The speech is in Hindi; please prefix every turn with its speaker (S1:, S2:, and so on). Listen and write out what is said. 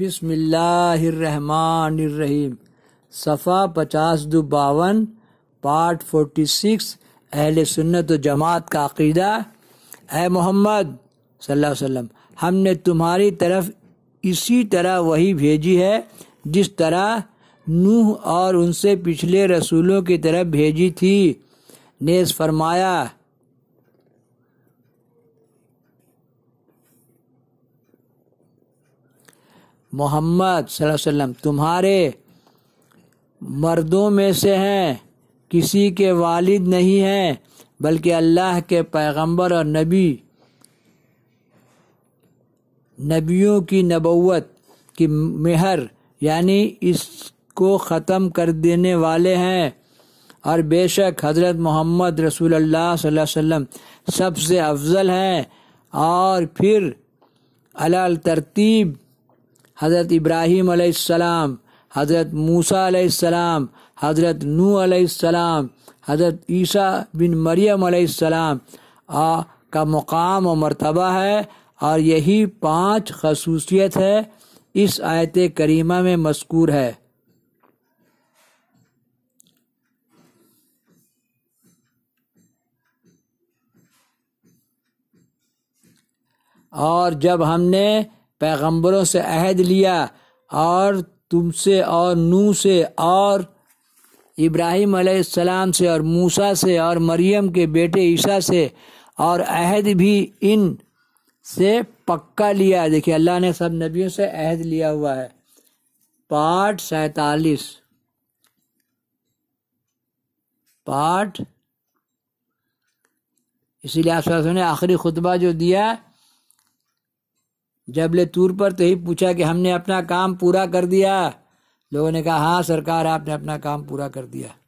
S1: बिस्मिल्लाहिर्रहमानिर्रहीम सफ़ा पचास दो बावन पार्ट फोर्टी सिक्स अहल सुन्नत जमात का अकीदा है मोहम्मद सल्लल्लाहु अलैहि वसल्लम हमने तुम्हारी तरफ इसी तरह वही भेजी है जिस तरह नूह और उनसे पिछले रसूलों की तरफ भेजी थी नेस फरमाया मोहम्मद वसल्लम तुम्हारे मर्दों में से हैं किसी के वालिद नहीं हैं बल्कि अल्लाह के पैगंबर और नबी नबियों की नबौत की मेहर यानी इसको ख़त्म कर देने वाले हैं और बेशक हज़रत मोहम्मद रसूल अल्लाह वसल्लम सबसे अफजल हैं और फिर अलाल तरतीब हज़रत इब्राहीम अलैहिस्सलाम हज़रत मूसा अलैहिस्सलाम हज़रत नू अलैहिस्सलाम हज़रत ईसा बिन मरियम अलैहिस्सलाम आ का मुकाम और मर्तबा है और यही पांच खसूसियत है इस आयत करीमा में मस्कूर है और जब हमने पैगंबरों से अहद लिया और तुमसे और नू से और इब्राहिम सलाम से और मूसा से और मरियम के बेटे ईसा से और अहद भी इन से पक्का लिया देखिए अल्लाह ने सब नबियों से अहद लिया हुआ है पाठ सैतालीस पाठ इसीलिए आप सब आखिरी खुतबा जो दिया जबले तूर पर तो ही पूछा कि हमने अपना काम पूरा कर दिया लोगों ने कहा हाँ सरकार आपने अपना काम पूरा कर दिया